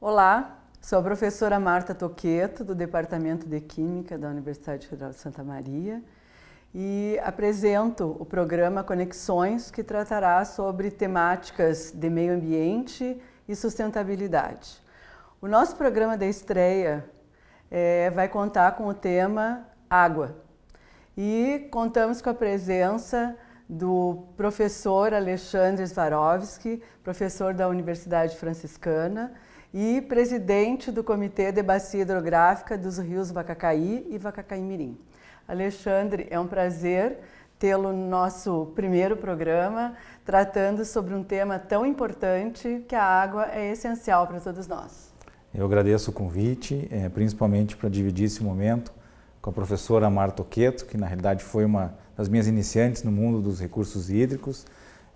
Olá, sou a professora Marta Toqueto, do Departamento de Química da Universidade Federal de Santa Maria e apresento o programa Conexões, que tratará sobre temáticas de meio ambiente e sustentabilidade. O nosso programa da estreia é, vai contar com o tema água, e contamos com a presença do professor Alexandre Swarovski, professor da Universidade Franciscana e presidente do Comitê de Bacia Hidrográfica dos Rios Vacacaí e Vacacaí-Mirim. Alexandre, é um prazer tê-lo no nosso primeiro programa, tratando sobre um tema tão importante que a água é essencial para todos nós. Eu agradeço o convite, eh, principalmente para dividir esse momento com a professora Marta Oqueto, que na realidade foi uma das minhas iniciantes no mundo dos recursos hídricos.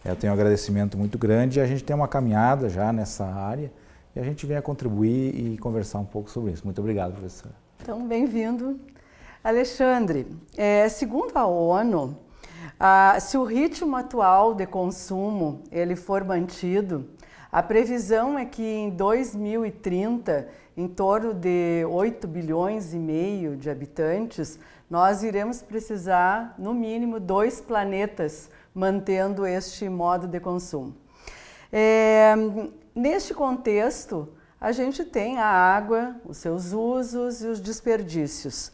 Eu tenho um agradecimento muito grande e a gente tem uma caminhada já nessa área e a gente vem a contribuir e conversar um pouco sobre isso. Muito obrigado, professora. Então, bem-vindo. Alexandre, é, segundo a ONU, ah, se o ritmo atual de consumo ele for mantido, a previsão é que em 2030 em torno de 8 bilhões e meio de habitantes, nós iremos precisar, no mínimo, dois planetas mantendo este modo de consumo. É, neste contexto, a gente tem a água, os seus usos e os desperdícios.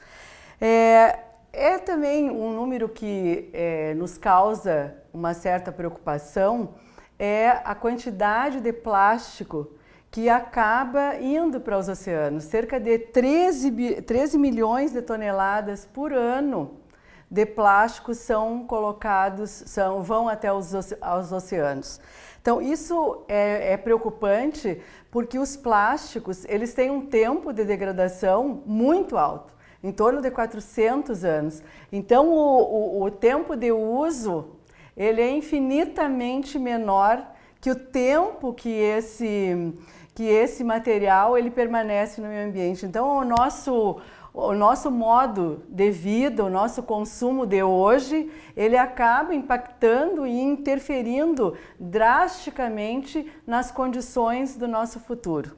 É, é também um número que é, nos causa uma certa preocupação, é a quantidade de plástico que acaba indo para os oceanos. Cerca de 13, 13 milhões de toneladas por ano de plástico são colocados, são, vão até os aos oceanos. Então isso é, é, preocupante porque os plásticos eles têm um tempo de degradação muito alto, em torno de 400 anos. Então o, o, o tempo de uso ele é infinitamente menor que o tempo que esse que esse material ele permanece no meio ambiente. Então, o nosso o nosso modo de vida, o nosso consumo de hoje, ele acaba impactando e interferindo drasticamente nas condições do nosso futuro.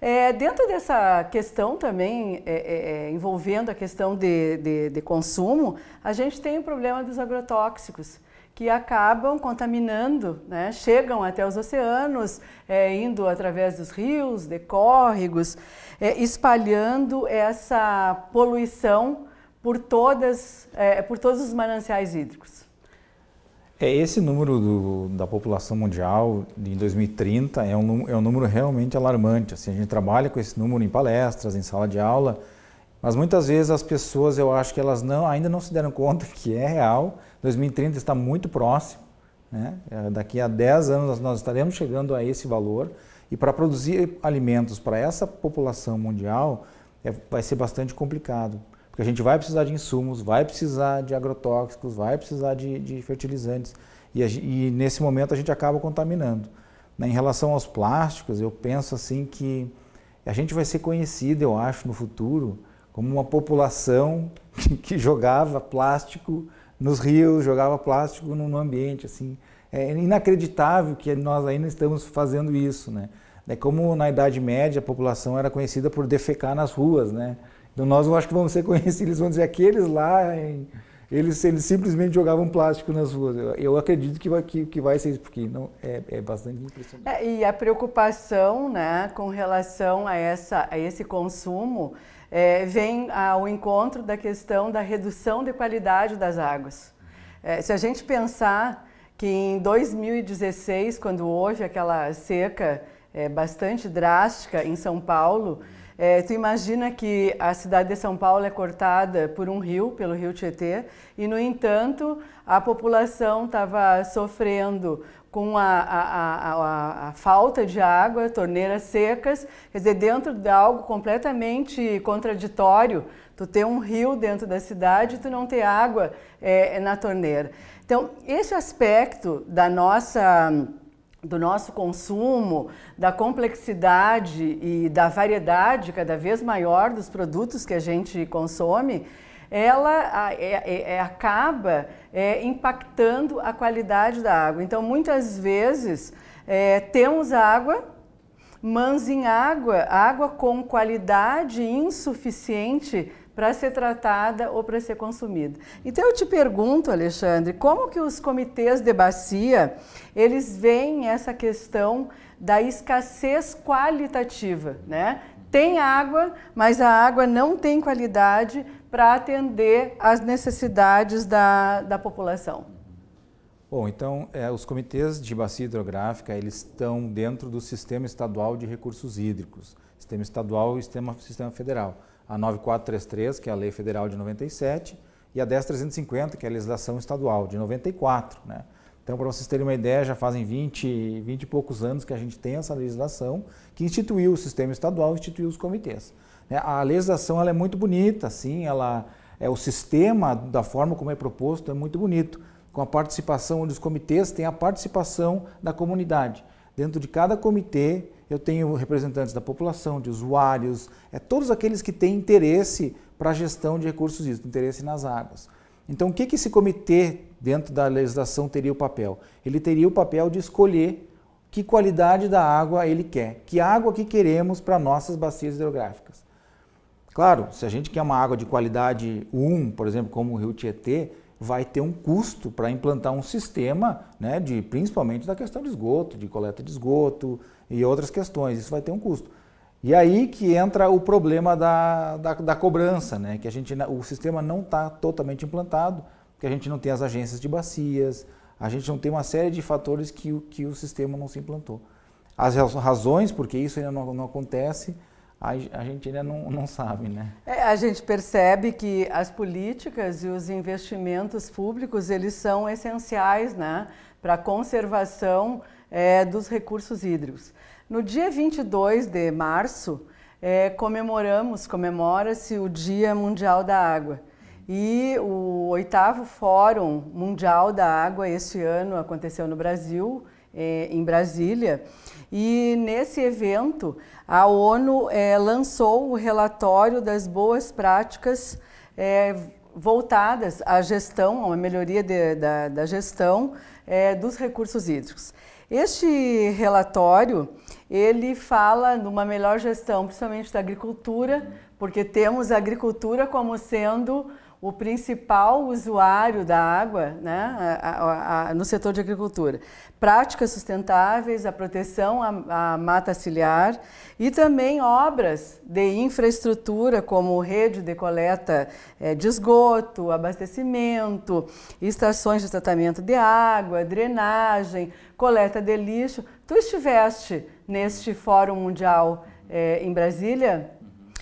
É, dentro dessa questão também, é, é, é envolvendo a questão de, de, de consumo, a gente tem o problema dos agrotóxicos que acabam contaminando, né? chegam até os oceanos, é, indo através dos rios, de córregos, é, espalhando essa poluição por, todas, é, por todos os mananciais hídricos. É esse número do, da população mundial em 2030 é um, é um número realmente alarmante. Assim, a gente trabalha com esse número em palestras, em sala de aula mas muitas vezes as pessoas, eu acho que elas não, ainda não se deram conta que é real. 2030 está muito próximo. Né? É, daqui a 10 anos nós estaremos chegando a esse valor. E para produzir alimentos para essa população mundial é, vai ser bastante complicado. Porque a gente vai precisar de insumos, vai precisar de agrotóxicos, vai precisar de, de fertilizantes. E, a, e, nesse momento a gente acaba contaminando. Né? Em relação aos plásticos, eu penso assim que a gente vai ser conhecido, eu acho, no futuro como uma população que jogava plástico nos rios, jogava plástico no ambiente, assim. É inacreditável que nós ainda estamos fazendo isso, né? É como na Idade Média a população era conhecida por defecar nas ruas, né? Então nós eu acho que vamos ser conhecidos, eles vão dizer aqueles lá, eles, eles simplesmente jogavam plástico nas ruas. Eu, eu acredito que vai, que, que, vai ser isso, porque não, é, é bastante impressionante. É, e a preocupação né, com relação a, essa, a esse consumo é, vem ao encontro da questão da redução de qualidade das águas. É, se a gente pensar que em 2016, quando houve aquela seca é, bastante drástica em São Paulo, é, tu imagina que a cidade de São Paulo é cortada por um rio, pelo rio Tietê, e no entanto a população estava sofrendo com a, a, a, a, falta de água, torneiras secas, quer dizer, dentro de algo completamente contraditório, tu ter um rio dentro da cidade e tu não ter água é, é na torneira. Então, esse aspecto da nossa do nosso consumo, da complexidade e da variedade cada vez maior dos produtos que a gente consome, ela é, é, é, acaba é, impactando a qualidade da água. Então, muitas vezes, é, temos água, mas em água, água com qualidade insuficiente para ser tratada ou para ser consumida. Então eu te pergunto, Alexandre, como que os comitês de bacia, eles veem essa questão da escassez qualitativa, né? tem água, mas a água não tem qualidade para atender às necessidades da, da população. Bom, então é, os comitês de bacia hidrográfica eles estão dentro do Sistema Estadual de Recursos Hídricos, Sistema Estadual e Sistema, Sistema Federal. A 9433, que é a Lei Federal de 97, e a 10350, que é a legislação estadual de 94, né? Então, para vocês terem uma ideia, já fazem 20, 20 e poucos anos que a gente tem essa legislação que instituiu o sistema estadual, instituiu os comitês. Né? A legislação ela é muito bonita, sim, ela é o sistema da forma como é proposto é muito bonito, com a participação dos comitês, tem a participação da comunidade. Dentro de cada comitê, eu tenho representantes da população, de usuários, é todos aqueles que têm interesse para a gestão de recursos hídricos, interesse nas águas. Então, o que, que esse comitê dentro da legislação, teria o papel? Ele teria o papel de escolher que qualidade da água ele quer, que água que queremos para nossas bacias hidrográficas. Claro, se a gente quer uma água de qualidade 1, por exemplo, como o Rio Tietê, vai ter um custo para implantar um sistema, né, de, principalmente da questão de esgoto, de coleta de esgoto e outras questões, isso vai ter um custo. E aí que entra o problema da, da, da cobrança, né, que a gente, o sistema não está totalmente implantado, porque a gente não tem as agências de bacias, a gente não tem uma série de fatores que, o, que o sistema não se implantou. As razões porque isso ainda não, não acontece, a, a, gente ainda não, não sabe, né? É, a gente percebe que as políticas e os investimentos públicos, eles são essenciais, né? Para a conservação é, dos recursos hídricos. No dia 22 de março, é, comemoramos, comemora-se o Dia Mundial da Água. E o oitavo Fórum Mundial da Água este ano aconteceu no Brasil, é, em Brasília. E nesse evento, a ONU é, lançou o relatório das boas práticas é, voltadas à gestão, à melhoria de, da, da, gestão dos recursos hídricos. Este relatório, ele fala numa melhor gestão, principalmente da agricultura, porque temos a agricultura como sendo o principal usuário da água né, a, a, a, no setor de agricultura. Práticas sustentáveis, a proteção à, mata ciliar e também obras de infraestrutura como rede de coleta é, de esgoto, abastecimento, estações de tratamento de água, drenagem, coleta de lixo. Tu estiveste neste Fórum Mundial é, em Brasília?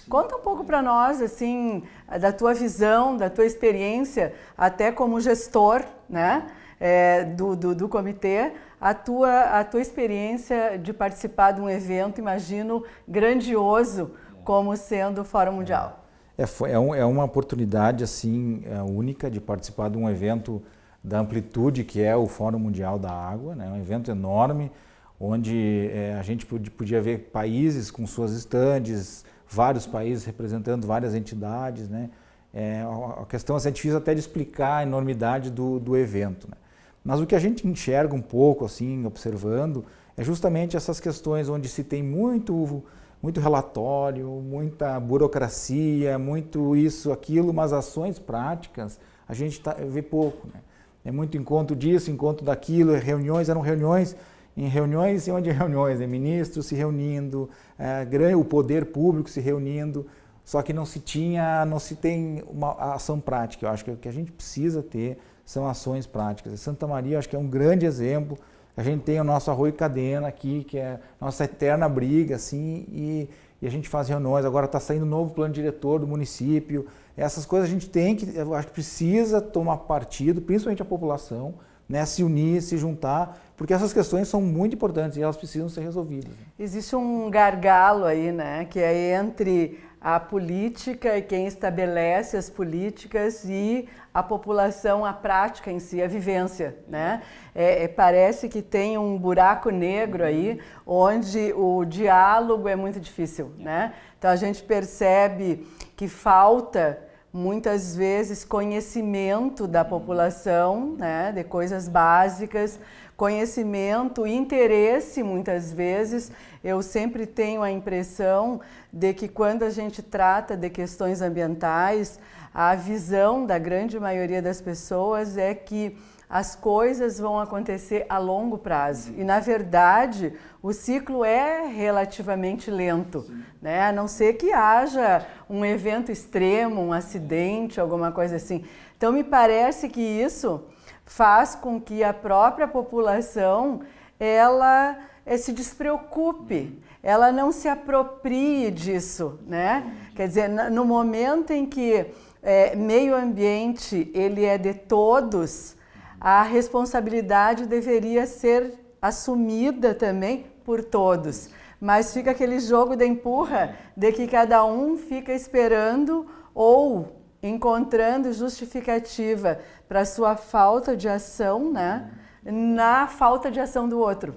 Conta um pouco para nós, assim, da tua visão, da tua experiência, até como gestor, né, é, do, do, do, comitê, a tua, a tua experiência de participar de um evento, imagino, grandioso, como sendo o Fórum Mundial. É, é, é um, é uma oportunidade, assim, é, única de participar de um evento da amplitude que é o Fórum Mundial da Água, né? um evento enorme, onde é, a gente podia ver países com suas estandes, vários países representando várias entidades, né? É, a questão assim, é difícil até de explicar a enormidade do, do evento. Né? Mas o que a gente enxerga um pouco, assim, observando, é justamente essas questões onde se tem muito, muito relatório, muita burocracia, muito isso, aquilo, mas ações práticas a gente tá, vê pouco. Né? É muito encontro disso, encontro daquilo, reuniões, eram reuniões em reuniões em onde reuniões, né? ministros se reunindo, é, o poder público se reunindo, só que não se tinha, não se tem uma ação prática. Eu acho que o que a gente precisa ter são ações práticas. Santa Maria, acho que é um grande exemplo. A gente tem o nosso arroio cadena aqui, que é nossa eterna briga, assim, e, e a gente faz reuniões. Agora está saindo um novo plano diretor do município. Essas coisas a gente tem que, eu acho que precisa tomar partido, principalmente a população, né, se unir, se juntar, porque essas questões são muito importantes e elas precisam ser resolvidas. Existe um gargalo aí, né, que é entre a política e quem estabelece as políticas e a população, a prática em si, a vivência, né? É, é, parece que tem um buraco negro aí, onde o diálogo é muito difícil, né? Então a gente percebe que falta muitas vezes conhecimento da uhum. população, né, de coisas básicas, conhecimento, interesse muitas vezes. Eu sempre tenho a impressão de que quando a gente trata de questões ambientais, a visão da grande maioria das pessoas é que as coisas vão acontecer a longo prazo. E, na verdade, o ciclo é relativamente lento, né? a não ser que haja um evento extremo, um acidente, alguma coisa assim. Então, me parece que isso faz com que a própria população ela eh, se despreocupe, uhum. ela não se aproprie disso, né? Quer dizer, no momento em que é, meio ambiente ele é de todos, a responsabilidade deveria ser assumida também por todos. Mas fica aquele jogo da empurra de que cada um fica esperando ou encontrando justificativa para sua falta de ação, né? Na falta de ação do outro.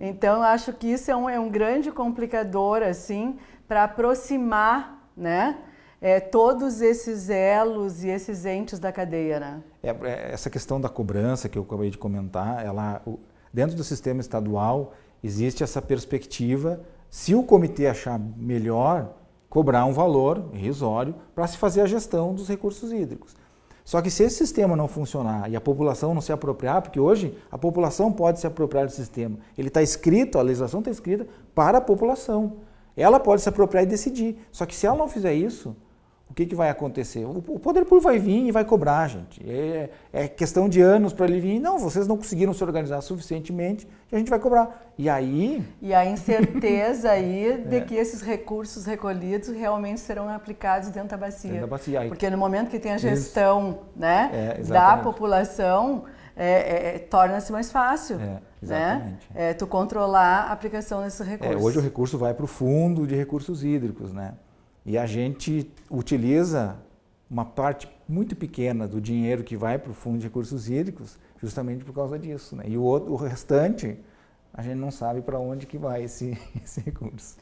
É, então, acho que isso é um, é um grande complicador, assim, para aproximar, né? é, todos esses elos e esses entes da cadeia, né? É, é essa questão da cobrança que eu acabei de comentar, ela, dentro do sistema estadual existe essa perspectiva, se o comitê achar melhor, cobrar um valor irrisório para se fazer a gestão dos recursos hídricos. Só que se esse sistema não funcionar e a população não se apropriar, porque hoje a população pode se apropriar do sistema, ele está escrito, a legislação está escrita para a população. Ela pode se apropriar e decidir. Só que se ela não fizer isso, o que, que vai acontecer? O, poder público vai vir e vai cobrar, gente. É, é questão de anos para ele vir. Não, vocês não conseguiram se organizar suficientemente e a gente vai cobrar. E aí. E a incerteza aí de é. que esses recursos recolhidos realmente serão aplicados dentro da bacia. Dentro da bacia. Aí, Porque no momento que tem a gestão né, é, da população. É, é, é, torna-se mais fácil. É, né? exatamente. Né? tu controlar a aplicação desses é, recursos. hoje o recurso vai para o fundo de recursos hídricos, né? E a gente utiliza uma parte muito pequena do dinheiro que vai para o Fundo de Recursos Hídricos justamente por causa disso. Né? E o, outro, o restante, a gente não sabe para onde que vai esse, esse recurso.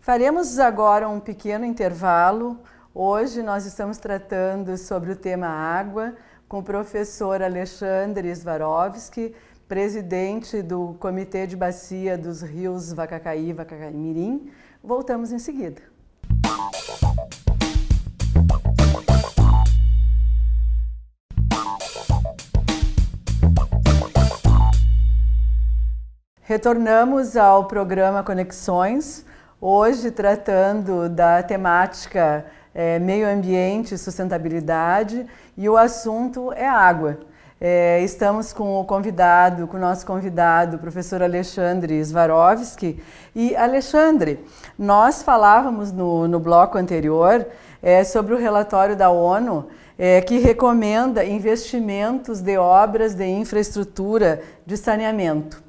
Faremos agora um pequeno intervalo. Hoje nós estamos tratando sobre o tema água com o professor Alexandre Svarovski, presidente do Comitê de Bacia dos Rios Vacacaí e Vacacaimirim. Voltamos em seguida. Retornamos ao programa Conexões, hoje tratando da temática é, meio ambiente e sustentabilidade e o assunto é água. É, estamos com o convidado, com o nosso convidado, o professor Alexandre Svarovski. E, Alexandre, nós falávamos no, no bloco anterior é, sobre o relatório da ONU é, que recomenda investimentos de obras de infraestrutura de saneamento.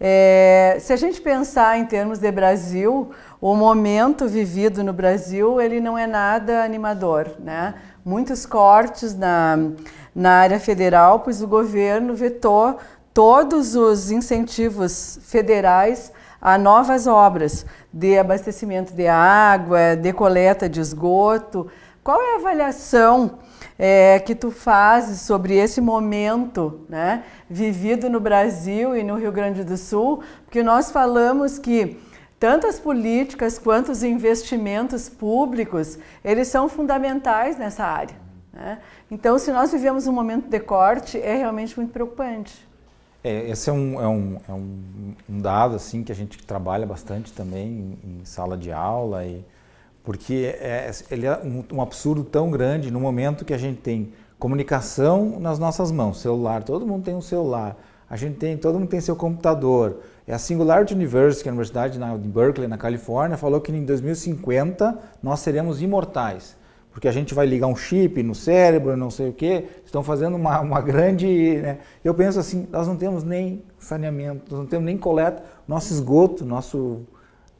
É, se a gente pensar em termos de Brasil, o momento vivido no Brasil ele não é nada animador, né? Muitos cortes na, na área federal, pois o governo vetou todos os incentivos federais a novas obras de abastecimento de água, de coleta de esgoto. Qual é a avaliação? é, que tu fazes sobre esse momento né, vivido no Brasil e no Rio Grande do Sul, porque nós falamos que tantas políticas quanto os investimentos públicos, eles são fundamentais nessa área. Né? Então, se nós vivemos um momento de corte, é realmente muito preocupante. É, esse é, um, é, um, é um, um dado assim que a gente trabalha bastante também em, em sala de aula e porque é, ele é um, um, absurdo tão grande no momento que a gente tem comunicação nas nossas mãos, celular, todo mundo tem um celular, a gente tem, todo mundo tem seu computador. É a Singularity University, que é a universidade na, de Berkeley, na Califórnia, falou que em 2050 nós seremos imortais, porque a gente vai ligar um chip no cérebro, não sei o quê, estão fazendo uma, uma grande... Né? Eu penso assim, nós não temos nem saneamento, nós não temos nem coleta, nosso esgoto, nosso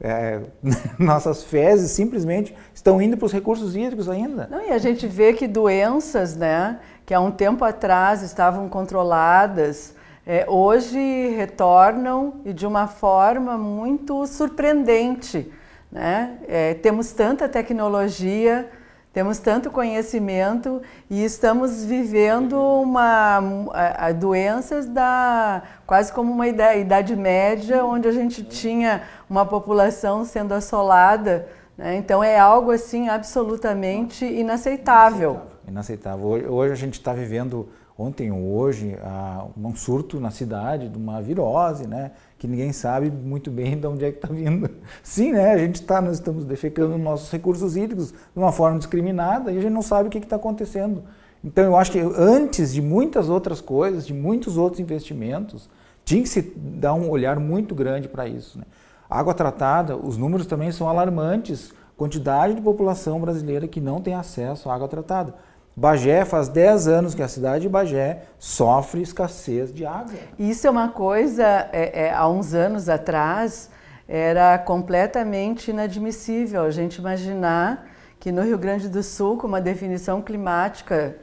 é, nossas fezes simplesmente estão indo para os recursos hídricos ainda. Não, e a gente vê que doenças, né, que há um tempo atrás estavam controladas, é, hoje retornam e de uma forma muito surpreendente. Né? É, temos tanta tecnologia, temos tanto conhecimento e estamos vivendo uma a, a doenças da quase como uma idade, idade média, onde a gente tinha uma população sendo assolada. Né? Então é algo assim absolutamente inaceitável. Inaceitável. Hoje, a gente está vivendo ontem ou hoje ah, um surto na cidade de uma virose, né? que ninguém sabe muito bem de onde é que está vindo. Sim, né? A gente está, nós estamos defecando nossos recursos hídricos de uma forma discriminada e a gente não sabe o que está acontecendo. Então, eu acho que antes de muitas outras coisas, de muitos outros investimentos, tinha que se dar um olhar muito grande para isso. Né? Água tratada, os números também são alarmantes. Quantidade de população brasileira que não tem acesso à água tratada. Bagé faz 10 anos que a cidade de Bagé sofre escassez de água. Isso é uma coisa, é, é, há uns anos atrás, era completamente inadmissível a gente imaginar que no Rio Grande do Sul, com uma definição climática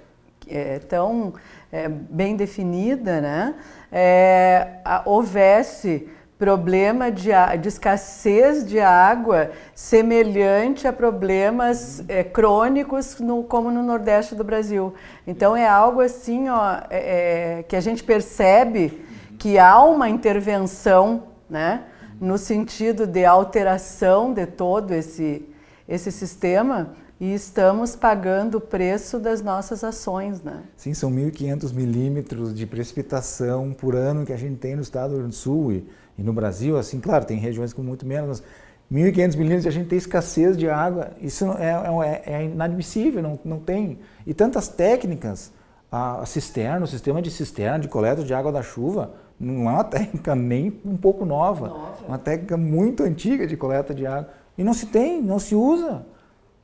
é, tão é, bem definida, né, é, houvesse problema de, de, escassez de água semelhante a problemas é, crônicos no, como no Nordeste do Brasil. Então é algo assim ó, é, é, que a gente percebe que há uma intervenção né, no sentido de alteração de todo esse, esse sistema e estamos pagando o preço das nossas ações, né? Sim, são 1.500 milímetros de precipitação por ano que a gente tem no estado do Rio Grande do Sul e e no Brasil, assim, claro, tem regiões com muito menos, mas 1.500 milímetros a gente tem escassez de água, isso é, é, é, é inadmissível, não, não tem. E tantas técnicas, a, a cisterna, o sistema de cisterna, de coleta de água da chuva, não é uma técnica nem um pouco nova, nova. uma técnica muito antiga de coleta de água. E não se tem, não se usa.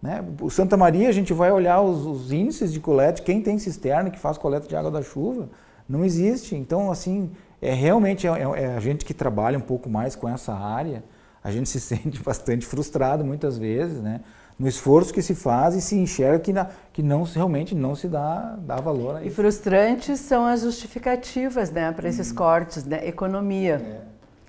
Né? O Santa Maria, a gente vai olhar os, os, índices de coleta, quem tem cisterna que faz coleta de água da chuva, não existe. Então, assim, é realmente é, é, é, a gente que trabalha um pouco mais com essa área, a gente se sente bastante frustrado muitas vezes, né? No esforço que se faz e se enxerga que, na, que não realmente não se dá, dá valor a isso. E frustrantes são as justificativas né, para esses hum. cortes, né? Economia.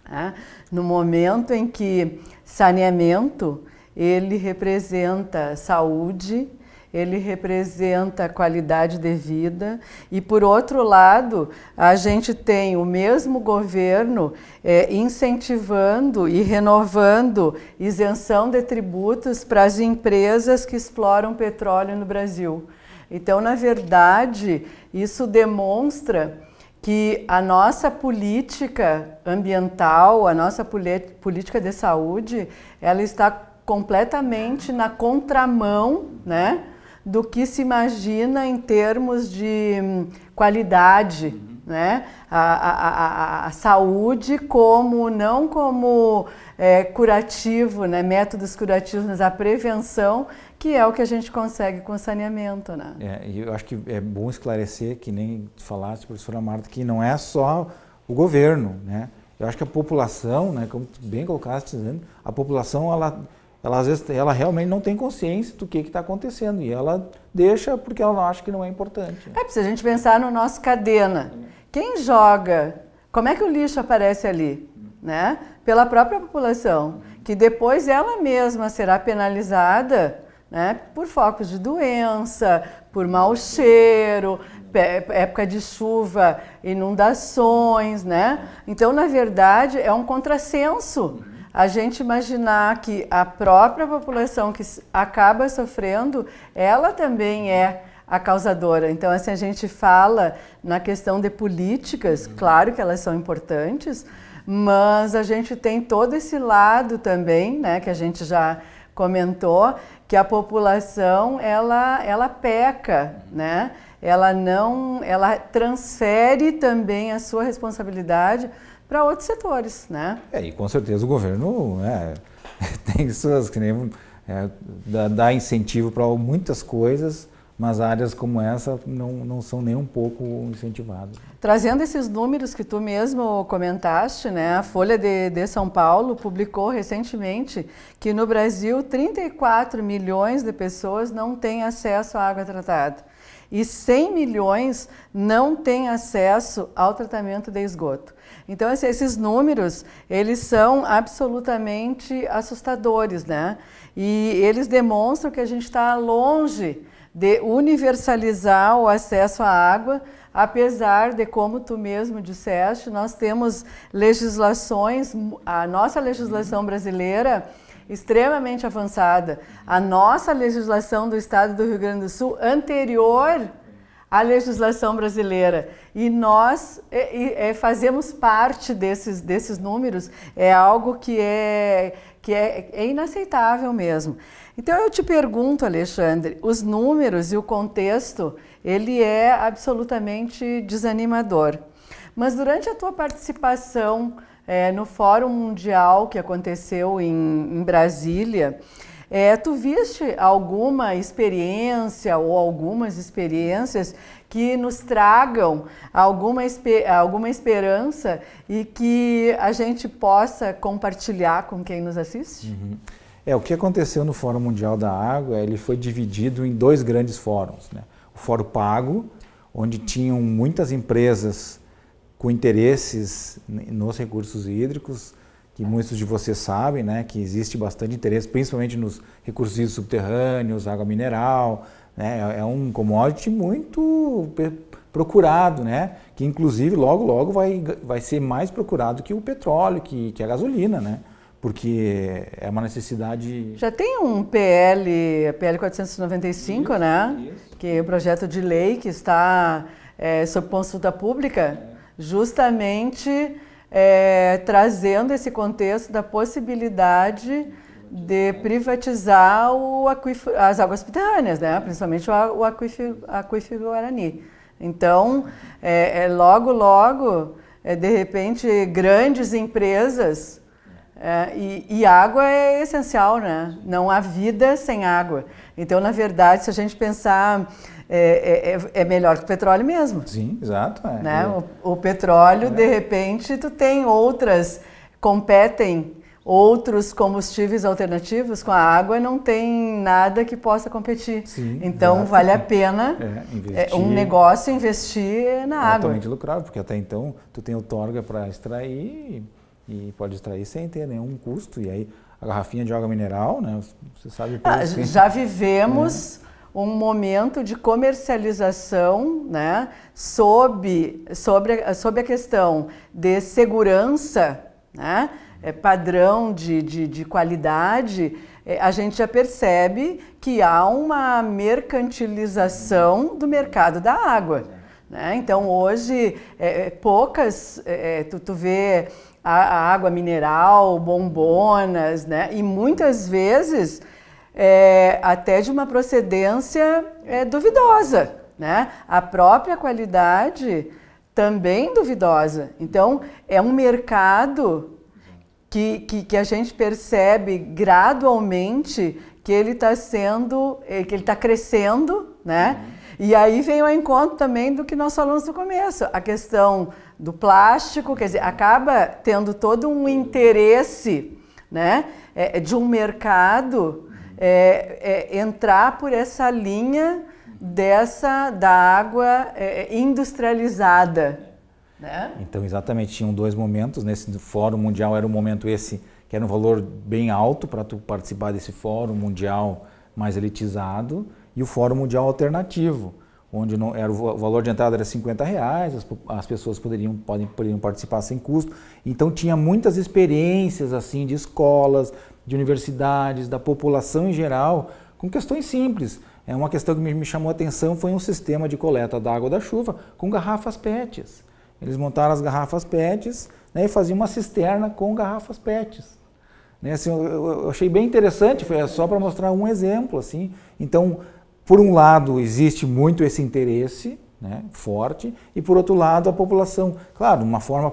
É. Né? No momento em que saneamento ele representa saúde, ele representa a qualidade de vida. E, por outro lado, a gente tem o mesmo governo é, incentivando e renovando isenção de tributos para as empresas que exploram petróleo no Brasil. Então, na verdade, isso demonstra que a nossa política ambiental, a nossa política de saúde, ela está completamente na contramão, né? do que se imagina em termos de hum, qualidade, uhum. né? A, a, a, a, saúde como não como é, curativo, né? Métodos curativos, mas a prevenção que é o que a gente consegue com saneamento, né? É, e eu acho que é bom esclarecer que nem falaste, professora Marta, que não é só o governo, né? Eu acho que a população, né, como bem colocaste, a população ela ela, às vezes, ela realmente não tem consciência do que está acontecendo e ela deixa porque ela acha que não é importante. É, se a gente pensar no nosso cadena, quem joga, como é que o lixo aparece ali? Né? Pela própria população, que depois ela mesma será penalizada né? por focos de doença, por mau cheiro, época de chuva, inundações, né? Então, na verdade, é um contrassenso a gente imaginar que a própria população que acaba sofrendo, ela também é a causadora. Então, assim, a gente fala na questão de políticas, uhum. claro que elas são importantes, mas a gente tem todo esse lado também, né, que a gente já comentou, que a população, ela, ela peca, uhum. né? Ela não, ela transfere também a sua responsabilidade para outros setores, né? É, e com certeza o governo é, tem suas que nem é, dá, dá, incentivo para muitas coisas, mas áreas como essa não, não são nem um pouco incentivadas. Trazendo esses números que tu mesmo comentaste, né? A Folha de, de São Paulo publicou recentemente que no Brasil 34 milhões de pessoas não têm acesso à água tratada e 100 milhões não têm acesso ao tratamento de esgoto. Então, esses números, eles são absolutamente assustadores, né? E eles demonstram que a gente está longe de universalizar o acesso à água, apesar de, como tu mesmo disseste, nós temos legislações, a nossa legislação brasileira extremamente avançada. A nossa legislação do Estado do Rio Grande do Sul anterior à legislação brasileira e nós é, é, fazemos parte desses, desses números é algo que é que é, é inaceitável mesmo. Então eu te pergunto, Alexandre, os números e o contexto ele é absolutamente desanimador. Mas durante a tua participação é, no Fórum Mundial que aconteceu em, em Brasília. É, tu viste alguma experiência ou algumas experiências que nos tragam alguma, esper alguma esperança e que a gente possa compartilhar com quem nos assiste? Uhum. É, o que aconteceu no Fórum Mundial da Água, ele foi dividido em dois grandes fóruns. Né? O Fórum Pago, onde tinham muitas empresas com interesses nos recursos hídricos, que muitos de vocês sabem, né, que existe bastante interesse, principalmente nos recursos hídricos subterrâneos, água mineral, né, é, é um commodity muito procurado, né, que inclusive logo logo vai, vai ser mais procurado que o petróleo, que, que a gasolina, né, porque é uma necessidade... Já tem um PL, PL 495, isso, né, isso. que é um projeto de lei que está é, sob consulta pública, justamente é, trazendo esse contexto da possibilidade de privatizar aquífero, as águas subterrâneas, né? principalmente o aquífero, aquífero Guarani. Então, é, é logo, logo, é, de repente, grandes empresas. É, e, e, água é essencial, né? Não há vida sem água. Então, na verdade, se a gente pensar, é, é, é, é melhor que o petróleo mesmo. Sim, exato. É. Né? É. O, o, petróleo, é. de repente, tu tem outras, competem outros combustíveis alternativos com a água não tem nada que possa competir. Sim, então exato. vale a pena é, um negócio investir na é água. Totalmente lucrado, porque até então tu tem o torga para extrair e pode extrair sem ter nenhum custo e aí a garrafinha de água mineral, né? Você sabe ah, Já vivemos é. um momento de comercialização, né? Sob, sobre, sobre a questão de segurança, né? É, padrão de, de, de qualidade, é, a gente já percebe que há uma mercantilização do mercado da água. Né? Então hoje, é, é poucas, é, é, tu, tu vê a, a, água mineral, bombonas, né? e muitas vezes é, até de uma procedência é, duvidosa. Né? A própria qualidade também duvidosa. Então é um mercado que, que, que a gente percebe gradualmente que ele está sendo, que ele está crescendo, né? Uhum e aí vem o encontro também do que nós falamos no começo, a questão do plástico, quer dizer, acaba tendo todo um interesse né, é, é, de um mercado é, é, entrar por essa linha dessa da água é, é industrializada. Né? Então, exatamente, tinham dois momentos. Nesse Fórum Mundial era um momento esse que era um valor bem alto para tu participar desse Fórum Mundial mais elitizado e o Fórum Mundial Alternativo, onde não, era, o valor de entrada era 50 reais, as, as pessoas poderiam, podem, poderiam participar sem custo. Então tinha muitas experiências assim de escolas, de universidades, da população em geral, com questões simples. É uma questão que me, me chamou a atenção foi um sistema de coleta da água da chuva com garrafas PETs. Eles montaram as garrafas PETs né, e faziam uma cisterna com garrafas PETs. Né, assim, eu, eu achei bem interessante, foi só para mostrar um exemplo. assim. Então, por um lado, existe muito esse interesse né, forte, e por outro lado, a população, claro, de uma forma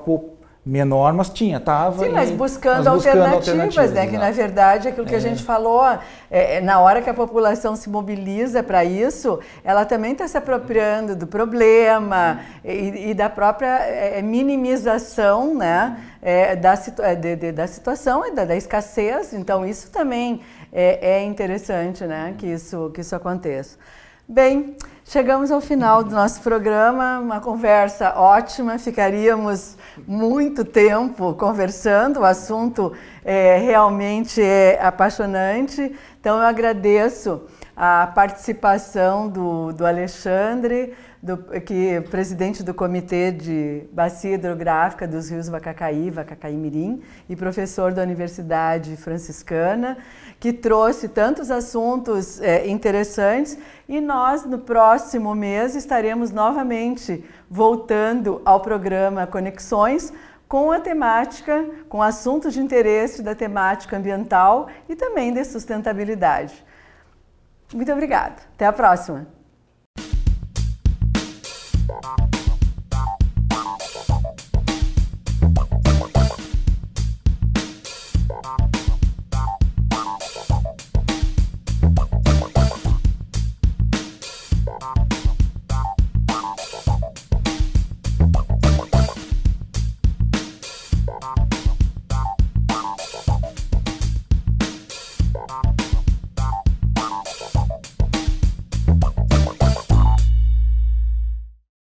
menor, mas tinha, estava. Sim, mas buscando, mas buscando alternativas, alternativas, né? Que na verdade aquilo que é. a gente falou, é, é, na hora que a população se mobiliza para isso, ela também está se apropriando do problema e, e da própria é, é minimização, né? É, da, de, de, da situação e da, da escassez. Então isso também é, é interessante né, que, isso, que isso aconteça. Bem, chegamos ao final do nosso programa, uma conversa ótima, ficaríamos muito tempo conversando, o assunto é, realmente é apaixonante, então eu agradeço a participação do, do Alexandre, do, que é presidente do Comitê de Bacia Hidrográfica dos Rios Vacacaí, Vacacaí Mirim, e professor da Universidade Franciscana que trouxe tantos assuntos é, interessantes. E nós, no próximo mês, estaremos novamente voltando ao programa Conexões com a temática, com assuntos de interesse da temática ambiental e também de sustentabilidade. Muito obrigada. Até a próxima.